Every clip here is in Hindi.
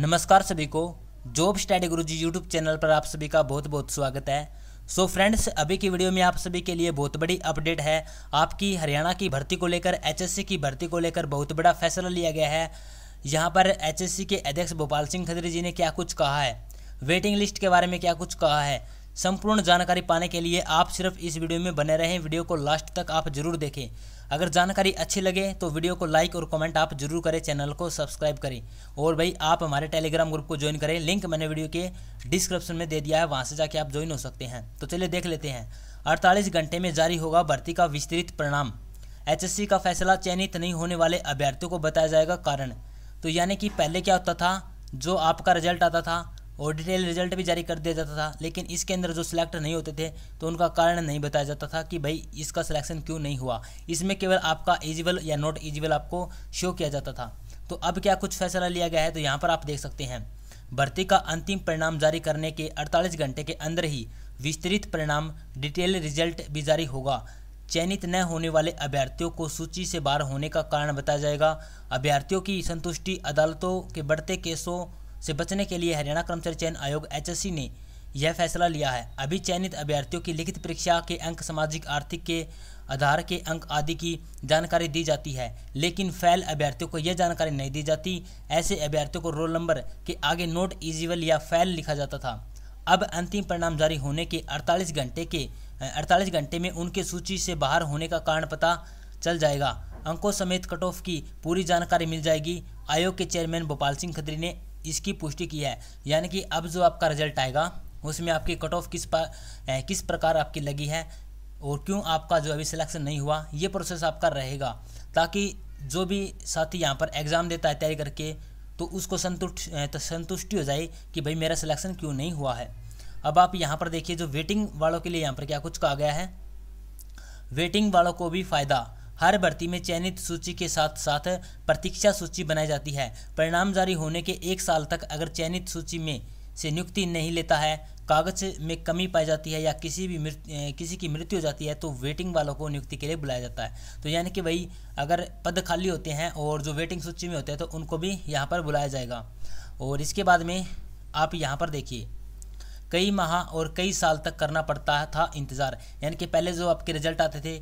नमस्कार सभी को जॉब स्टडी गुरु जी यूट्यूब चैनल पर आप सभी का बहुत बहुत स्वागत है सो so फ्रेंड्स अभी की वीडियो में आप सभी के लिए बहुत बड़ी अपडेट है आपकी हरियाणा की भर्ती को लेकर एचएससी की भर्ती को लेकर बहुत बड़ा फैसला लिया गया है यहाँ पर एचएससी के अध्यक्ष भोपाल सिंह खदरी जी ने क्या कुछ कहा है वेटिंग लिस्ट के बारे में क्या कुछ कहा है संपूर्ण जानकारी पाने के लिए आप सिर्फ इस वीडियो में बने रहें वीडियो को लास्ट तक आप जरूर देखें अगर जानकारी अच्छी लगे तो वीडियो को लाइक और कमेंट आप जरूर करें चैनल को सब्सक्राइब करें और भाई आप हमारे टेलीग्राम ग्रुप को ज्वाइन करें लिंक मैंने वीडियो के डिस्क्रिप्शन में दे दिया है वहाँ से जाके आप ज्वाइन हो सकते हैं तो चलिए देख लेते हैं अड़तालीस घंटे में जारी होगा भर्ती का विस्तृत परिणाम एच का फैसला चयनित नहीं होने वाले अभ्यर्थियों को बताया जाएगा कारण तो यानी कि पहले क्या होता था जो आपका रिजल्ट आता था और डिटेल रिजल्ट भी जारी कर दिया जाता था लेकिन इसके अंदर जो सिलेक्ट नहीं होते थे तो उनका कारण नहीं बताया जाता था कि भाई इसका सिलेक्शन क्यों नहीं हुआ इसमें केवल आपका एजिबल या नॉट एजिबल आपको शो किया जाता था तो अब क्या कुछ फैसला लिया गया है तो यहाँ पर आप देख सकते हैं भर्ती का अंतिम परिणाम जारी करने के 48 घंटे के अंदर ही विस्तृत परिणाम डिटेल रिजल्ट भी जारी होगा चयनित न होने वाले अभ्यर्थियों को सूची से बाहर होने का कारण बताया जाएगा अभ्यर्थियों की संतुष्टि अदालतों के बढ़ते केसों से बचने के लिए हरियाणा कर्मचारी चयन आयोग एच ने यह फैसला लिया है अभी चयनित अभ्यर्थियों की लिखित परीक्षा के अंक सामाजिक आर्थिक के आधार के अंक आदि की जानकारी दी जाती है लेकिन फैल अभ्यर्थियों को यह जानकारी नहीं दी जाती ऐसे अभ्यर्थियों को रोल नंबर के आगे नोट इजिबल या फैल लिखा जाता था अब अंतिम परिणाम जारी होने के 48 घंटे के 48 घंटे में उनके सूची से बाहर होने का कारण पता चल जाएगा अंकों समेत कट ऑफ की पूरी जानकारी मिल जाएगी आयोग के चेयरमैन भोपाल सिंह खत्री ने इसकी पुष्टि की है यानी कि अब जो आपका रिजल्ट आएगा उसमें आपकी कट ऑफ किस पर किस प्रकार आपकी लगी है और क्यों आपका जो अभी सिलेक्शन नहीं हुआ ये प्रोसेस आपका रहेगा ताकि जो भी साथी यहाँ पर एग्ज़ाम देता है तैयारी करके तो उसको संतुष्ट तो संतुष्टि हो जाए कि भाई मेरा सिलेक्शन क्यों नहीं हुआ है अब आप यहाँ पर देखिए जो वेटिंग वालों के लिए यहाँ पर क्या कुछ कहा गया है वेटिंग वालों को भी फ़ायदा हर भर्ती में चयनित सूची के साथ साथ प्रतीक्षा सूची बनाई जाती है परिणाम जारी होने के एक साल तक अगर चयनित सूची में से नियुक्ति नहीं लेता है कागज में कमी पाई जाती है या किसी भी मृत्यु किसी की मृत्यु हो जाती है तो वेटिंग वालों को नियुक्ति के लिए बुलाया जाता है तो यानी कि भाई अगर पद खाली होते हैं और जो वेटिंग सूची में होते हैं तो उनको भी यहाँ पर बुलाया जाएगा और इसके बाद में आप यहाँ पर देखिए कई माह और कई साल तक करना पड़ता था इंतज़ार यानी कि पहले जो आपके रिजल्ट आते थे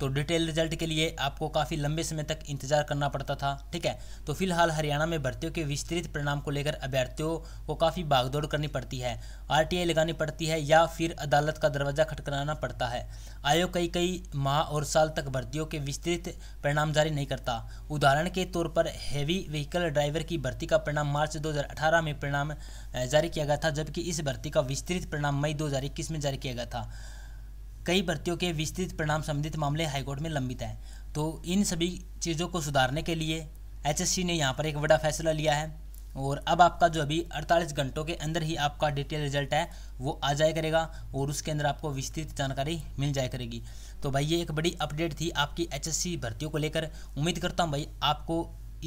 तो डिटेल रिजल्ट के लिए आपको काफ़ी लंबे समय तक इंतजार करना पड़ता था ठीक है तो फिलहाल हरियाणा में भर्तियों के विस्तृत परिणाम को लेकर अभ्यर्थियों को काफ़ी भागदौड़ करनी पड़ती है आर लगानी पड़ती है या फिर अदालत का दरवाज़ा खटकराना पड़ता है आयोग कई कई माह और साल तक भर्तियों के विस्तृत परिणाम जारी नहीं करता उदाहरण के तौर पर हैवी व्हीकल ड्राइवर की भर्ती का परिणाम मार्च दो में परिणाम जारी किया गया था जबकि इस भर्ती का विस्तृत परिणाम मई दो में जारी किया गया था कई भर्तियों के विस्तृत परिणाम संबंधित मामले हाईकोर्ट में लंबित हैं तो इन सभी चीज़ों को सुधारने के लिए एचएससी ने यहाँ पर एक बड़ा फैसला लिया है और अब आपका जो अभी 48 घंटों के अंदर ही आपका डिटेल रिजल्ट है वो आ जाया करेगा और उसके अंदर आपको विस्तृत जानकारी मिल जाया करेगी तो भाई ये एक बड़ी अपडेट थी आपकी एचएससी भर्तियों को लेकर उम्मीद करता हूँ भाई आपको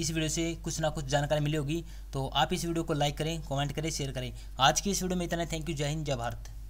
इस वीडियो से कुछ ना कुछ जानकारी मिली होगी तो आप इस वीडियो को लाइक करें कॉमेंट करें शेयर करें आज की इस वीडियो में इतना थैंक यू जय हिंद जय भारत